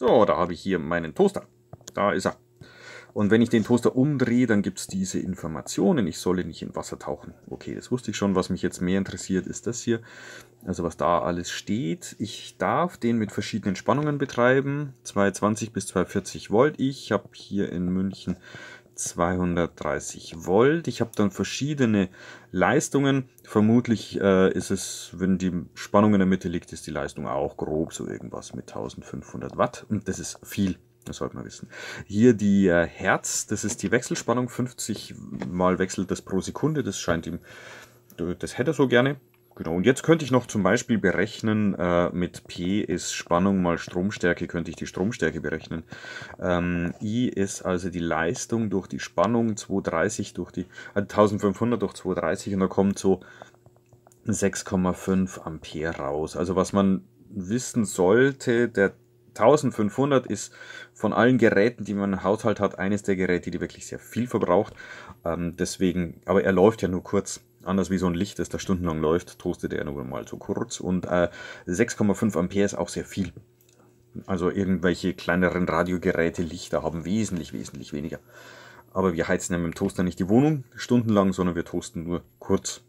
So, da habe ich hier meinen Toaster. Da ist er. Und wenn ich den Toaster umdrehe, dann gibt es diese Informationen. Ich solle nicht in Wasser tauchen. Okay, das wusste ich schon. Was mich jetzt mehr interessiert, ist das hier. Also was da alles steht. Ich darf den mit verschiedenen Spannungen betreiben. 220 bis 240 Volt. Ich habe hier in München 230 Volt. Ich habe dann verschiedene Leistungen. Vermutlich äh, ist es, wenn die Spannung in der Mitte liegt, ist die Leistung auch grob so irgendwas mit 1500 Watt. Und das ist viel. Das sollte man wissen. Hier die äh, Hertz, das ist die Wechselspannung. 50 Mal wechselt das pro Sekunde. Das scheint ihm, das hätte er so gerne. Genau, und jetzt könnte ich noch zum Beispiel berechnen, äh, mit P ist Spannung mal Stromstärke, könnte ich die Stromstärke berechnen. Ähm, I ist also die Leistung durch die Spannung, 230 durch die, äh, 1500 durch 230 und da kommt so 6,5 Ampere raus. Also was man wissen sollte, der 1500 ist von allen Geräten, die man im Haushalt hat, eines der Geräte, die wirklich sehr viel verbraucht. Ähm, deswegen, aber er läuft ja nur kurz. Anders wie so ein Licht, das da stundenlang läuft, toastet er nur mal so kurz. Und äh, 6,5 Ampere ist auch sehr viel. Also irgendwelche kleineren Radiogeräte, Lichter haben wesentlich, wesentlich weniger. Aber wir heizen ja mit dem Toaster nicht die Wohnung stundenlang, sondern wir toasten nur kurz.